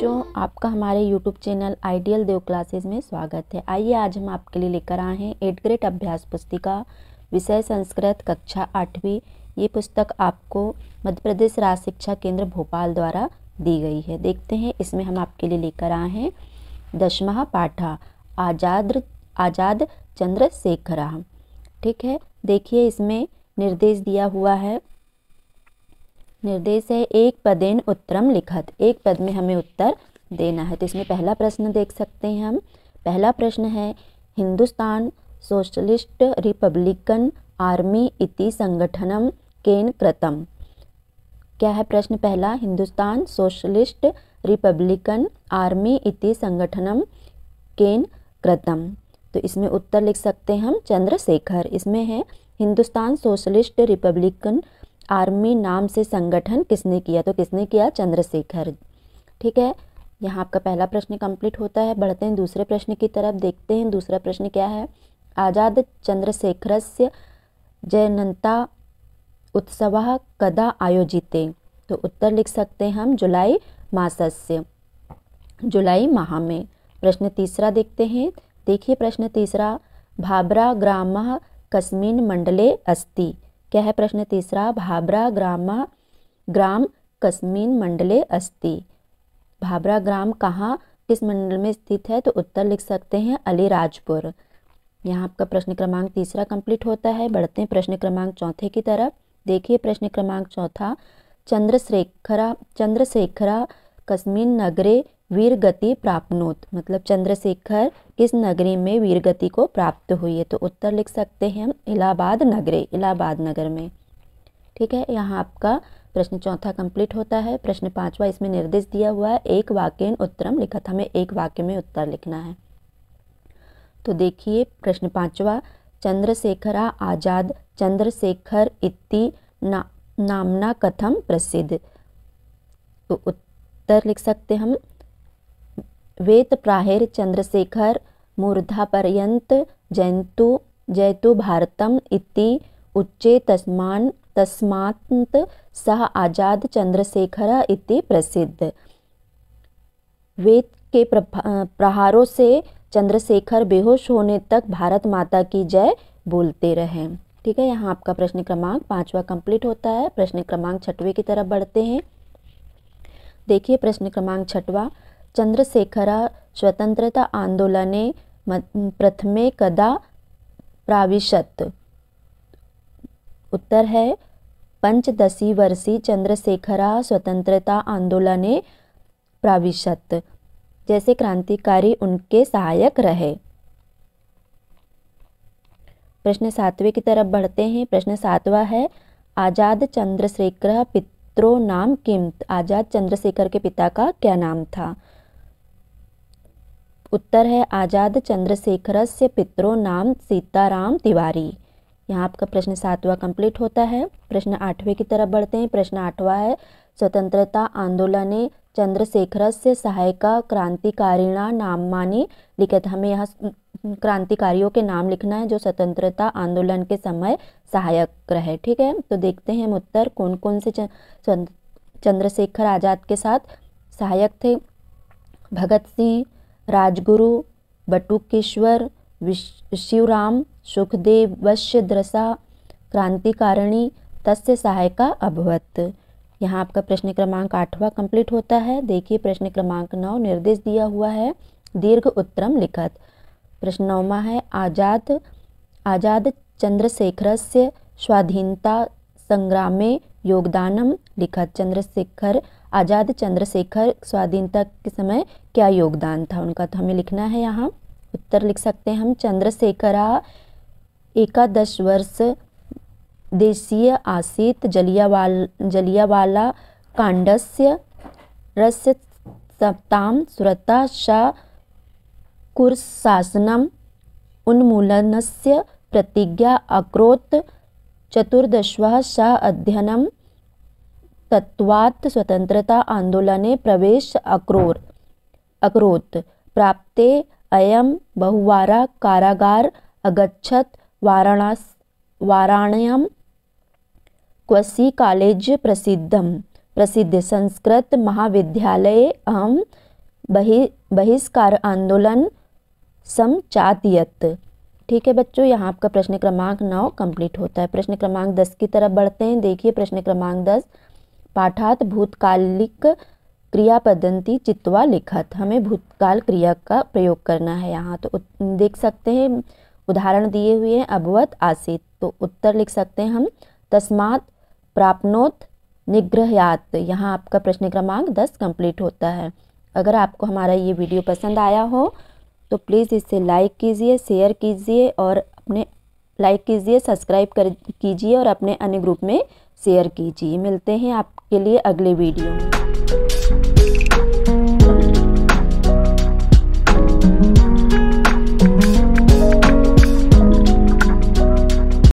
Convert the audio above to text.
जो आपका हमारे YouTube channel ideal Dev classes में स्वागत है आइए आज हम आपके लिए लेकर आए हैं एट ग्रेड अभ्यास पुस्तिका विषय संस्कृत कक्षा आठवीं ये पुस्तक आपको मध्य प्रदेश राज्य शिक्षा केंद्र भोपाल द्वारा दी गई है देखते हैं इसमें हम आपके लिए लेकर आए हैं दशमह पाठा आजाद आजाद चंद्रशेखरा ठीक है देखिए इसमें निर्देश दिया हुआ है निर्देश है एक पदेन उत्तरम लिखत एक पद में हमें उत्तर देना है तो इसमें पहला प्रश्न देख सकते हैं हम पहला प्रश्न है हिंदुस्तान सोशलिस्ट रिपब्लिकन आर्मी इति संगठनम केन कृतम क्या है प्रश्न पहला हिंदुस्तान सोशलिस्ट रिपब्लिकन आर्मी इति संगठनम केन कृतम तो इसमें उत्तर लिख सकते हैं हम चंद्रशेखर इसमें है हिंदुस्तान सोशलिस्ट रिपब्लिकन आर्मी नाम से संगठन किसने किया तो किसने किया चंद्रशेखर ठीक है यहाँ आपका पहला प्रश्न कंप्लीट होता है बढ़ते हैं दूसरे प्रश्न की तरफ देखते हैं दूसरा प्रश्न क्या है आज़ाद चंद्रशेखर से जयनता उत्सव कदा आयोजित तो उत्तर लिख सकते हैं हम जुलाई से जुलाई माह में प्रश्न तीसरा देखते हैं देखिए प्रश्न तीसरा भाबरा ग्राम कस्मिन मंडले अस्ति क्या है प्रश्न तीसरा भाबरा ग्राम ग्राम कस्मिन मंडले अस्ति भाबरा ग्राम कहाँ किस मंडल में स्थित है तो उत्तर लिख सकते हैं अलीराजपुर यहाँ आपका प्रश्न क्रमांक तीसरा कंप्लीट होता है बढ़ते हैं प्रश्न क्रमांक चौथे की तरफ देखिए प्रश्न क्रमांक चौथा चंद्रशेखरा चंद्रशेखरा कस्मिन नगरे वीरगति प्राप्नोत मतलब चंद्रशेखर किस नगरी में वीरगति को प्राप्त हुई है तो उत्तर लिख सकते हैं हम इलाहाबाद नगरी इलाहाबाद नगर में ठीक है यहाँ आपका प्रश्न चौथा कंप्लीट होता है प्रश्न पांचवा इसमें निर्देश दिया हुआ है एक वाक्य उत्तरम लिखा था हमें एक वाक्य में उत्तर लिखना है तो देखिए प्रश्न पांचवा चंद्रशेखरा आजाद चंद्रशेखर इति ना, नामना कथम प्रसिद्ध तो उत्तर लिख सकते हम वेत प्राहेर मूर्धा मूर्धापर्यन्त जयंतु जयतु भारतम इति उच्चे तस्मान् तस्मात् सह आजाद चंद्रशेखर इति प्रसिद्ध वेद के प्रहारों से चंद्रशेखर बेहोश होने तक भारत माता की जय बोलते रहे ठीक है यहाँ आपका प्रश्न क्रमांक पांचवा कंप्लीट होता है प्रश्न क्रमांक छठवें की तरफ बढ़ते हैं देखिए प्रश्न क्रमांक छठवा चंद्रशेखर स्वतंत्रता आंदोलने प्रथमे कदा प्राविशत उत्तर है पंचदशी वर्षीय चंद्रशेखरा स्वतंत्रता आंदोलने प्राविशत जैसे क्रांतिकारी उनके सहायक रहे प्रश्न सातवें की तरफ बढ़ते हैं प्रश्न सातवां है आज़ाद चंद्रशेखर पित्रो नाम किम आज़ाद चंद्रशेखर के पिता का क्या नाम था उत्तर है आज़ाद चंद्रशेखर से पित्रो नाम सीताराम तिवारी यहाँ आपका प्रश्न सातवा कंप्लीट होता है प्रश्न आठवें की तरफ बढ़ते हैं प्रश्न आठवां है स्वतंत्रता आंदोलन चंद्रशेखर से सहायिका क्रांतिकारिणा नाम मानी लिखित हमें यहाँ क्रांतिकारियों के नाम लिखना है जो स्वतंत्रता आंदोलन के समय सहायक रहे ठीक है तो देखते हैं हम उत्तर कौन कौन से चंद्रशेखर आज़ाद के साथ सहायक थे भगत सिंह राजगुरु बटुकेश्वर शिवराम सुखदेव वश्यद्रसा क्रांतिकारिणी तस्य सहायिका अभवत यहाँ आपका प्रश्न क्रमांक आठवां कंप्लीट होता है देखिए प्रश्न क्रमांक नौ निर्देश दिया हुआ है दीर्घ उत्तरम लिखत प्रश्न नौवा है आजाद आजाद चंद्रशेखर से स्वाधीनता संग्रामे योगदानम लिखत चंद्रशेखर आज़ाद चंद्रशेखर स्वाधीनता के समय क्या योगदान था उनका तो हमें लिखना है यहाँ उत्तर लिख सकते हैं हम चंद्रशेखरा एकादश वर्ष देशीय आसित जलियावाल जलियावाला कांडस्य रस्य सप्ताम सुरता श उन्मूलनस्य प्रतिज्ञा अक्रोत चतुर्दश स अध्ययनम तत्वात् स्वतंत्रता आंदोलने प्रवेश अक्रोर अक्रोत प्राप्ते अयम बहुवारा कारागार अगच्छत वाराणस वाराणयम क्वसी कॉलेज प्रसिद्धम प्रसिद्ध संस्कृत महाविद्यालय अहम बहि बहिष्कार आंदोलन समचातियत ठीक है बच्चों यहाँ आपका प्रश्न क्रमांक नौ कंप्लीट होता है प्रश्न क्रमांक दस की तरफ बढ़ते हैं देखिए प्रश्न क्रमांक दस पाठात भूतकालिक पद्धति चित्वा लिखत हमें भूतकाल क्रिया का प्रयोग करना है यहाँ तो देख सकते हैं उदाहरण दिए हुए हैं अभवत आसित तो उत्तर लिख सकते हैं हम तस्मात प्राप्नोत निग्रहयात यहाँ आपका प्रश्न क्रमांक दस कंप्लीट होता है अगर आपको हमारा ये वीडियो पसंद आया हो तो प्लीज़ इसे लाइक कीजिए शेयर कीजिए और अपने लाइक कीजिए सब्सक्राइब कर कीजिए और अपने अन्य ग्रुप में शेयर कीजिए मिलते हैं आपके लिए अगले वीडियो में